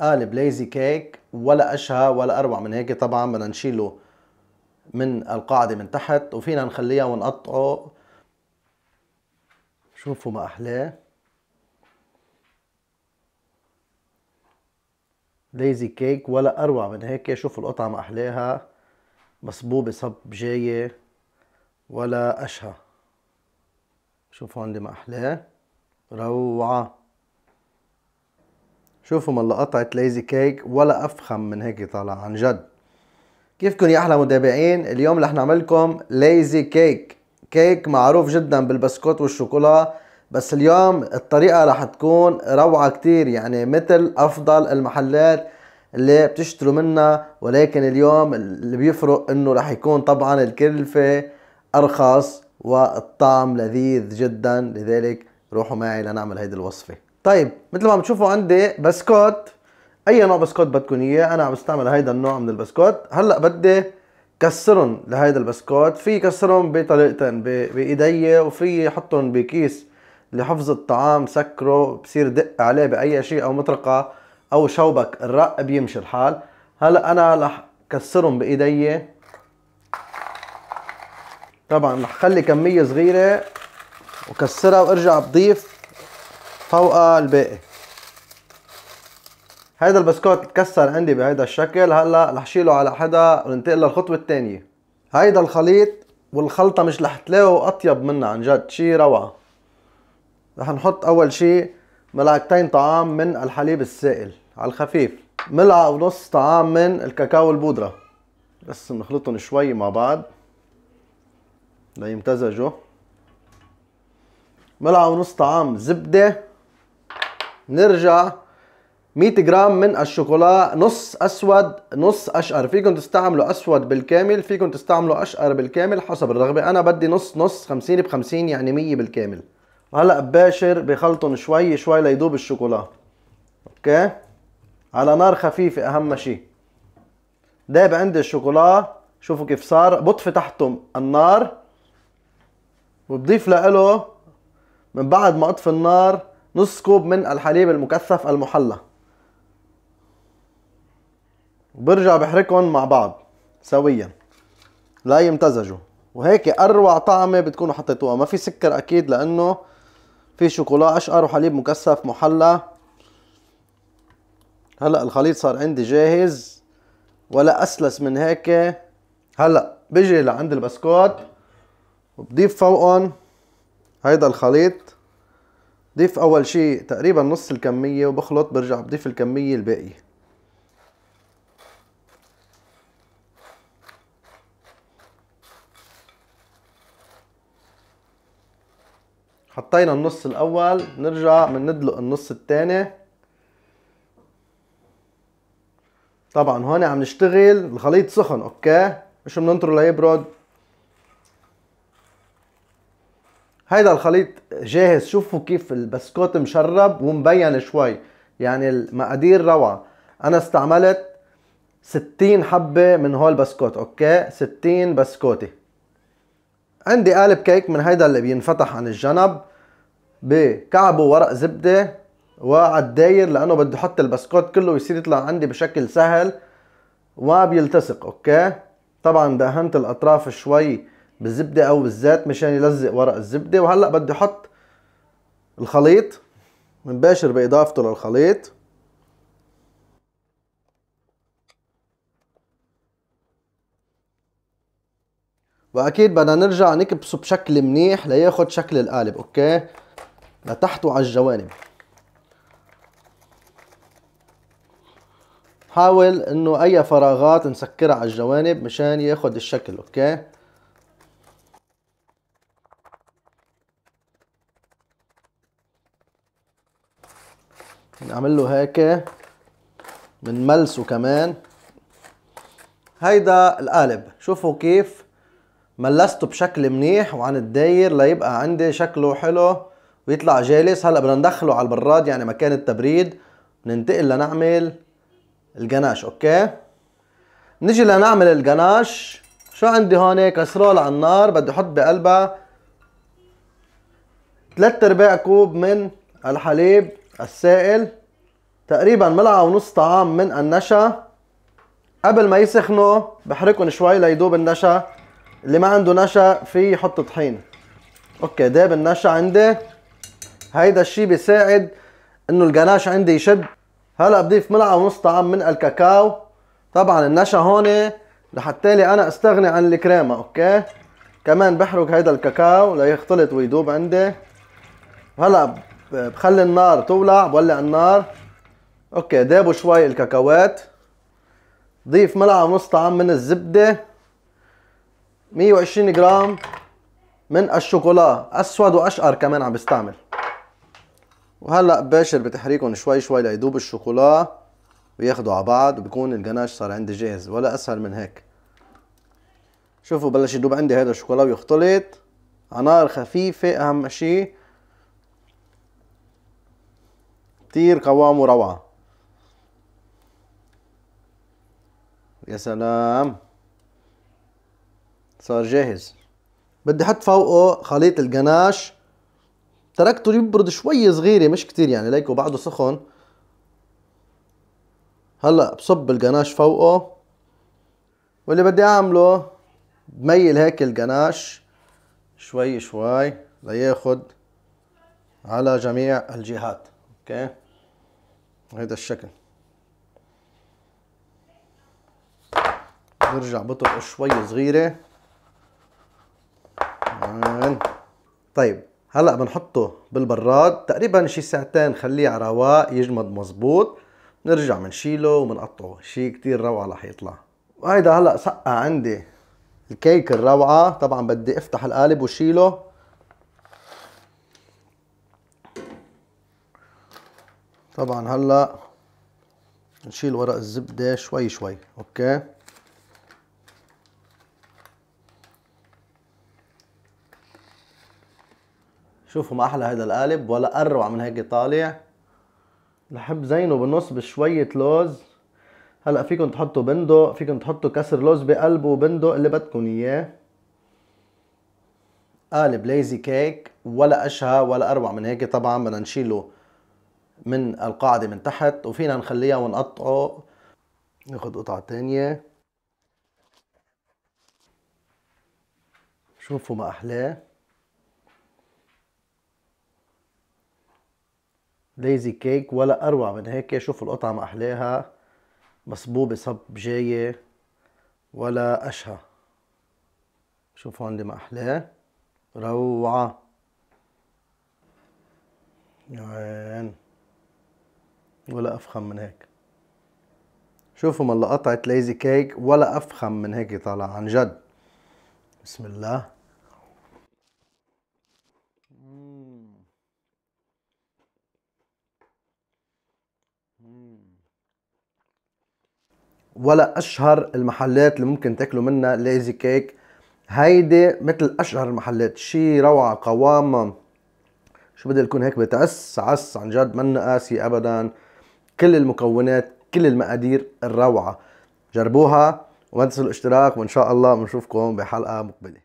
قالب آه، ليزي كيك ولا اشهى ولا اروع من هيك طبعا بدنا نشيله من القاعدة من تحت وفينا نخليها ونقطعه شوفوا ما احلاه ليزي كيك ولا اروع من هيك شوفوا القطعة ما احلاها مصبوبة صب جاية ولا اشهى شوفوا عندي ما احلاه روعة شوفوا من لقطعة ليزي كيك ولا أفخم من هيك طالع عن جد كيفكن يا أحلى متابعين اليوم رح نعمل لكم ليزي كيك كيك معروف جدا بالبسكوت والشوكولا بس اليوم الطريقة رح تكون روعة كتير يعني مثل أفضل المحلات اللي بتشتروا منها ولكن اليوم اللي بيفرق انه رح يكون طبعا الكلفة ارخص والطعم لذيذ جدا لذلك روحوا معي لنعمل هيدي الوصفة طيب مثل ما بتشوفوا عندي بسكوت اي نوع بسكوت بدكم اياه انا عم بستعمل هيدا النوع من البسكوت هلا بدي كسرهم لهيدا البسكوت في كسرهم بطريقتين بايدي وفي حطهم بكيس لحفظ الطعام سكره بصير دق عليه باي شيء او مطرقه او شوبك الرق بيمشي الحال هلا انا رح كسرهم بايدي طبعا رح خلي كميه صغيره وكسرها وارجع بضيف فوق الباقي هيدا البسكوت اتكسر عندي بهيدا الشكل هلا رح شيله على حدا وننتقل للخطوه الثانيه هيدا الخليط والخلطه مش رح تلاقوا اطيب منها عن جد شي روعه رح نحط اول شي ملعقتين طعام من الحليب السائل على الخفيف ملعقه ونص طعام من الكاكاو البودره بس نخلطهم شوي مع بعض ليمتزجوا ملعقه ونص طعام زبده نرجع 100 جرام من الشوكولا نص اسود نص اشقر فيكم تستعملوا اسود بالكامل فيكم تستعملوا اشقر بالكامل حسب الرغبه انا بدي نص نص 50 ب 50 يعني 100 بالكامل هلا باشر بخلطهم شوي شوي ليدوب الشوكولا اوكي على نار خفيفه اهم شيء داب عندي الشوكولا شوفوا كيف صار بطفي تحتهم النار وبضيف له من بعد ما اطفي النار نص كوب من الحليب المكثف المحلى وبرجع بحركهم مع بعض سويا لا يمتزجوا وهيك اروع طعمه بتكونوا حطيتوها ما في سكر اكيد لانه في شوكولا اشقر وحليب مكثف محلى هلا الخليط صار عندي جاهز ولا اسلس من هيك هلا بجي لعند البسكوت وبضيف فوقهم هيدا الخليط ضيف اول شيء تقريبا نص الكمية وبخلط برجع بضيف الكمية الباقية حطينا النص الاول نرجع بندلق النص الثاني طبعا هون عم نشتغل الخليط سخن اوكي مش بننطره ليبرد هيدا الخليط جاهز شوفوا كيف البسكوت مشرب ومبين شوي يعني المقادير روعة انا استعملت 60 حبة من هول بسكوت اوكي 60 بسكوتة عندي قالب كيك من هيدا اللي بينفتح عن الجنب بكعبه ورق زبدة وعالداير لانه بدي احط البسكوت كله ويصير يطلع عندي بشكل سهل وما بيلتصق اوكي طبعا دهنت الاطراف شوي بالزبده او بالزيت مشان يلزق ورق الزبده وهلا بدي احط الخليط مباشر باضافته للخليط واكيد بدنا نرجع نكبسه بشكل منيح لياخد شكل القالب اوكي لتحت وعلى الجوانب حاول انه اي فراغات نسكرها على الجوانب مشان ياخد الشكل اوكي نعمل له هيك بنملسه كمان هيدا القالب شوفوا كيف ملسته بشكل منيح وعن الداير ليبقى عندي شكله حلو ويطلع جالس هلا بدنا ندخله على البراد يعني مكان التبريد ننتقل لنعمل الجناش اوكي نجي لنعمل الجناش شو عندي هون كسرول على النار بدي احط بقلبها 3 ارباع كوب من الحليب السائل تقريبا ملعقه ونص طعام من النشا قبل ما يسخنوا بحركهم شوي ليدوب النشا اللي ما عنده نشا فيه يحط طحين اوكي داب النشا عندي هيدا الشيء بيساعد انه القناش عندي يشب هلا بضيف ملعقه ونص طعام من الكاكاو طبعا النشا هون لحتالي انا استغني عن الكريمه اوكي كمان بحرك هيدا الكاكاو ليختلط ويدوب عندي هلا بخلي النار تولع بولع النار اوكي دابوا شوي الكاكاوات ضيف ملعقه ونص طعم من الزبده 120 جرام من الشوكولا اسود واشقر كمان عم بستعمل وهلا باشر بتحريكهم شوي شوي ليذوب الشوكولا وياخدوا على بعض وبكون الجناش صار عندي جاهز ولا اسهل من هيك شوفوا بلش يدوب عندي هذا الشوكولا ويختلط على نار خفيفه اهم شيء كتير قوامه روعة يا سلام صار جاهز بدي احط فوقه خليط الجناش تركته يبرد شوي صغيرة مش كتير يعني ليكو بعده سخن هلا بصب الجناش فوقه واللي بدي اعمله بميل هيك الجناش شوي شوي لياخد على جميع الجهات اوكي هيدا الشكل برجع بطرقه شوي صغيرة طيب هلا بنحطه بالبراد تقريبا شي ساعتين خليه على رواق يجمد مزبوط بنرجع بنشيله وبنقطعه شي كتير روعة رح يطلع وهيدا هلا سقى عندي الكيك الروعة طبعا بدي افتح القالب وشيله طبعا هلا نشيل ورق الزبدة شوي شوي اوكي شوفوا ما احلى هذا القالب ولا اروع من هيك طالع بحب زينه بالنص بشوية لوز هلا فيكم تحطوا بندق فيكم تحطوا كسر لوز بقلبه وبندق اللي بدكم اياه قالب ليزي كيك ولا اشهى ولا اروع من هيك طبعا بدنا نشيله من القاعدة من تحت وفينا نخليها ونقطعه ناخد قطعة تانية شوفوا ما أحلاه ليزي كيك ولا أروع من هيك شوفوا القطعة ما أحلاها مصبوبة صب جاية ولا أشهى شوفوا عندي ما أحلاه روعة يعني ولا افخم من هيك شوفوا ما قطعت ليزي كيك ولا افخم من هيك طالع عن جد بسم الله ولا اشهر المحلات اللي ممكن تاكلوا منها ليزي كيك هيدي مثل اشهر المحلات شي روعه قوامه شو بدي لكم هيك بتعس عس عن جد منا قاسي ابدا كل المكونات كل المقادير الروعه جربوها وما تنسوا الاشتراك وان شاء الله بنشوفكم بحلقه مقبله